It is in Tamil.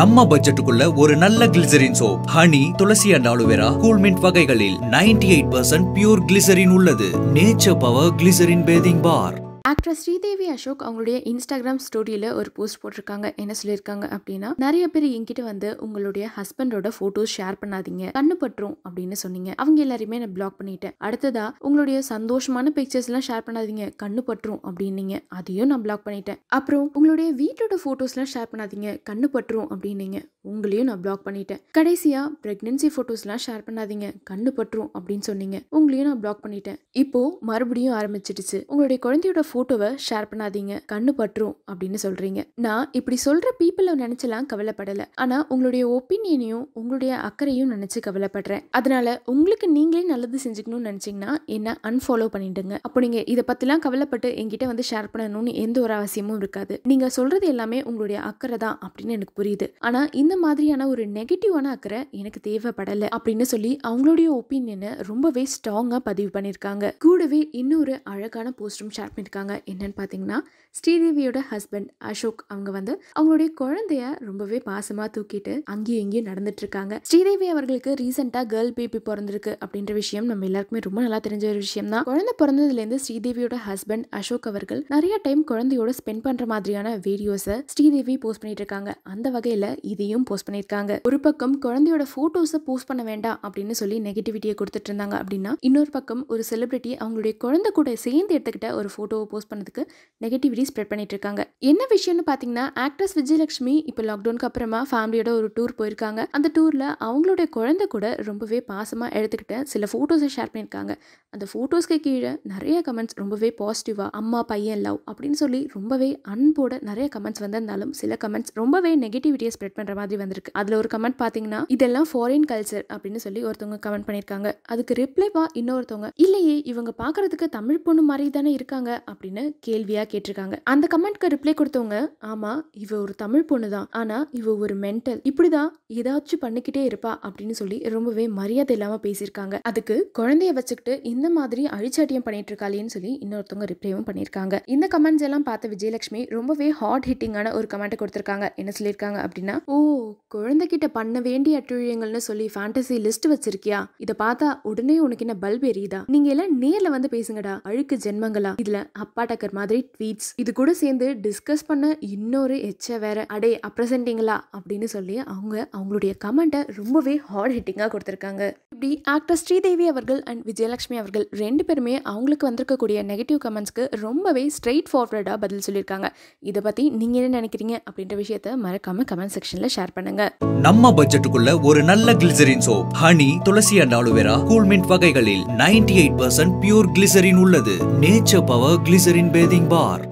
நம்ம பட்ஜெட்டுக்குள்ள ஒரு நல்ல glycerin soap honey Tulsi and aloe vera cool mint வகைகளில் ninety eight percent pure glycerin உள்ளது nature power glycerin bathing bar actress Sridevi Ashok அவங்களுடைய இன்ஸ்டாகிராம் ஸ்டோரியில் ஒரு போஸ்ட் போட்டிருக்காங்க என்ன சொல்லியிருக்காங்க அப்படின்னா நிறைய பேர் என்கிட்ட வந்து உங்களுடைய ஹஸ்பண்டோட ஃபோட்டோஸ் ஷேர் பண்ணாதீங்க கண்ணு பற்றும் அப்படின்னு சொன்னீங்க அவங்க எல்லாருமே நான் பிளாக் பண்ணிட்டேன் அடுத்ததா உங்களுடைய சந்தோஷமான பிக்சர்ஸ்லாம் ஷேர் பண்ணாதீங்க கண்ணு பற்றும் அப்படின்னீங்க அதையும் நான் பிளாக் பண்ணிட்டேன் அப்புறம் உங்களுடைய வீட்டோட ஃபோட்டோஸ்லாம் ஷேர் பண்ணாதீங்க கண்ணு பற்றும் அப்படின்னீங்க உங்களையும் நான் பிளாக் பண்ணிட்டேன் கடைசியாக ப்ரெக்னென்சி ஃபோட்டோஸ்லாம் ஷேர் பண்ணாதீங்க கண்டு பற்றும் அப்படின்னு சொன்னீங்க உங்களையும் நான் பிளாக் பண்ணிட்டேன் இப்போ மறுபடியும் ஆரம்பிச்சிடுச்சு உங்களுடைய குழந்தையோட ஃபோட்டோவை ஷேர் பண்ணாதீங்க கண்ணு பற்றும் அப்படின்னு சொல்கிறீங்க நான் இப்படி சொல்கிற பீப்புளை நினச்சலாம் கவலைப்படலை ஆனால் உங்களுடைய ஒப்பீனியனையும் உங்களுடைய அக்கறையும் நினச்சி கவலைப்படுறேன் அதனால் உங்களுக்கு நீங்களே நல்லது செஞ்சுக்கணும்னு நினச்சிங்கன்னா என்ன அன்ஃபாலோ பண்ணிடுங்க அப்போ நீங்கள் இதை பற்றிலாம் கவலைப்பட்டு என்கிட்ட வந்து ஷேர் பண்ணணும்னு எந்த ஒரு அவசியமும் இருக்காது நீங்கள் சொல்கிறது எல்லாமே உங்களுடைய அக்கறை தான் அப்படின்னு எனக்கு புரியுது ஆனால் இந்த மாதிரியான ஒரு நெகட்டிவான அக்கறை எனக்கு தேவைப்படலை அப்படின்னு சொல்லி அவங்களுடைய ஒப்பீனியனை ரொம்பவே ஸ்ட்ராங்காக பதிவு பண்ணியிருக்காங்க கூடவே இன்னொரு அழகான போஸ்டும் ஷேர் பண்ணியிருக்காங்க என்னன்னு பார்த்தீங்கன்னா ஸ்ரீதேவியோட ஹஸ்பண்ட் அசோக் அவங்க வந்து அவங்களுடைய குழந்தைய ரொம்பவே பாசமாக தூக்கிட்டு அங்கேயும் இங்கேயும் நடந்துட்டு இருக்காங்க ஸ்ரீதேவி அவர்களுக்கு ரீசெண்டாக கேர்ள் பேபி பிறந்திருக்கு அப்படின்ற விஷயம் நம்ம எல்லாருக்குமே ரொம்ப நல்லா தெரிஞ்ச ஒரு விஷயம் தான் குழந்தை பிறந்ததுலேருந்து ஸ்ரீதேவியோட ஹஸ்பண்ட் அசோக் அவர்கள் நிறைய டைம் குழந்தையோட ஸ்பெண்ட் பண்ணுற மாதிரியான வீடியோஸை ஸ்ரீதேவி போஸ்ட் பண்ணிட்டு இருக்காங்க அந்த வகையில் இதையும் போஸ்ட் பண்ணியிருக்காங்க ஒரு பக்கம் குழந்தையோட ஃபோட்டோஸை போஸ்ட் பண்ண வேண்டாம் அப்படின்னு சொல்லி நெகட்டிவிட்டியை கொடுத்துட்டு இருந்தாங்க அப்படின்னா இன்னொரு பக்கம் ஒரு செலிபிரிட்டி அவங்களுடைய குழந்தை கூட சேர்ந்து எடுத்துக்கிட்ட ஒரு ஃபோட்டோவை போஸ்ட் பண்ணதுக்கு நெகட்டிவிட்டி ஸ்ப்ரெட் பண்ணிட்டு இருக்காங்க என்ன விஷயம்னு பார்த்தீங்கன்னா ஆக்ட்ரஸ் விஜயலட்சுமி இப்போ லாக்டவுனுக்கு அப்புறமா ஃபேமிலியோட ஒரு டூர் போயிருக்காங்க அந்த டூரில் அவங்களுடைய குழந்தை கூட ரொம்பவே பாசமாக எடுத்துக்கிட்ட சில ஃபோட்டோஸை ஷேர் பண்ணியிருக்காங்க அந்த ஃபோட்டோஸ்க்கு கீழே நிறைய கமெண்ட்ஸ் ரொம்பவே பாசிட்டிவாக அம்மா பையன் லவ் அப்படின்னு சொல்லி ரொம்பவே அன்போட நிறைய கமெண்ட்ஸ் வந்திருந்தாலும் சில கமெண்ட்ஸ் ரொம்பவே நெகட்டிவிட்டியை ஸ்ப்ரெட் பண்ணுற மாதிரி மாதிரி வந்திருக்கு அதில் ஒரு கமெண்ட் பார்த்தீங்கன்னா இதெல்லாம் ஃபாரின் கல்ச்சர் அப்படின்னு சொல்லி ஒருத்தவங்க கமெண்ட் பண்ணியிருக்காங்க அதுக்கு ரிப்ளைவா இன்னொருத்தவங்க இல்லையே இவங்க பார்க்கறதுக்கு தமிழ் பொண்ணு மாதிரி தானே இருக்காங்க அப்படின்னு கேள்வியாக கேட்டிருக்காங்க அந்த கமெண்ட்க்கு ரிப்ளை கொடுத்தவங்க ஆமாம் இவ ஒரு தமிழ் பொண்ணு தான் ஆனால் இவ ஒரு மென்டல் இப்படி தான் ஏதாச்சும் பண்ணிக்கிட்டே இருப்பா அப்படின்னு சொல்லி ரொம்பவே மரியாதை இல்லாமல் பேசியிருக்காங்க அதுக்கு குழந்தைய வச்சுக்கிட்டு இந்த மாதிரி அழிச்சாட்டியம் பண்ணிட்டு இருக்காளேன்னு சொல்லி இன்னொருத்தவங்க ரிப்ளைவும் பண்ணியிருக்காங்க இந்த கமெண்ட்ஸ் எல்லாம் பார்த்த விஜயலட்சுமி ரொம்பவே ஹாட் ஹிட்டிங்கான ஒரு கமெண்ட் கொடுத்துருக்காங்க என்ன சொல்லியிருக்காங்க அப்படின்னா ஓ குழந்தைகிட்ட பண்ண வேண்டிய அட்டுழியங்கள்னு சொல்லி ஃபேண்டசி லிஸ்ட் வச்சிருக்கியா இதை பார்த்தா உடனே உனக்கு என்ன பல்ப் எரியுதா நீங்க எல்லாம் நேர்ல வந்து பேசுங்கடா அழுக்கு ஜென்மங்களா இதுல அப்பா டக்கர் மாதிரி ட்வீட்ஸ் இது கூட சேர்ந்து டிஸ்கஸ் பண்ண இன்னொரு எச்ச வேற அடே அப்ரசன்டிங்களா அப்படின்னு சொல்லி அவங்க அவங்களுடைய கமெண்ட்டை ரொம்பவே ஹார்ட் ஹிட்டிங்காக கொடுத்துருக்காங்க இப்படி ஆக்டர் ஸ்ரீதேவி அவர்கள் அண்ட் விஜயலட்சுமி அவர்கள் ரெண்டு பேருமே அவங்களுக்கு வந்திருக்கக்கூடிய நெகட்டிவ் கமெண்ட்ஸ்க்கு ரொம்பவே ஸ்ட்ரெயிட் ஃபார்வர்டாக பதில் சொல்லியிருக்காங்க இதை பற்றி நீங்கள் என்ன நினைக்கிறீங்க அப்படின்ற விஷயத்த மறக்காம கமெண்ட் செக்ஷனில் ஷேர் ஷேர் பண்ணுங்க நம்ம பட்ஜெட்டுக்குள்ள ஒரு நல்ல glycerin soap honey Tulsi and aloe vera cool mint வகைகளில் ninety eight percent pure glycerin உள்ளது நேச்சர் பவர் கிளிசரின் பேதிங் பார்